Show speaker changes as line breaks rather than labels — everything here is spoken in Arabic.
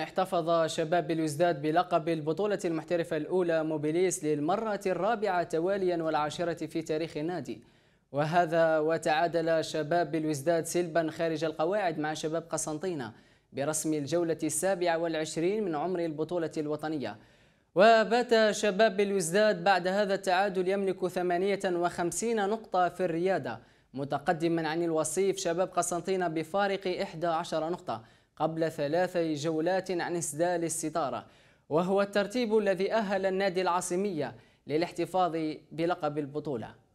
احتفظ شباب بلوزداد بلقب البطولة المحترفة الأولى موبيليس للمرة الرابعة تواليا والعاشرة في تاريخ النادي وهذا وتعادل شباب بلوزداد سلبا خارج القواعد مع شباب قسنطينة برسم الجولة السابعة والعشرين من عمر البطولة الوطنية وبات شباب بلوزداد بعد هذا التعادل يملك 58 نقطة في الريادة متقدما عن الوصيف شباب قسنطينة بفارق 11 نقطة قبل ثلاث جولات عن إسدال الستارة وهو الترتيب الذي أهل النادي العاصمية للاحتفاظ بلقب البطولة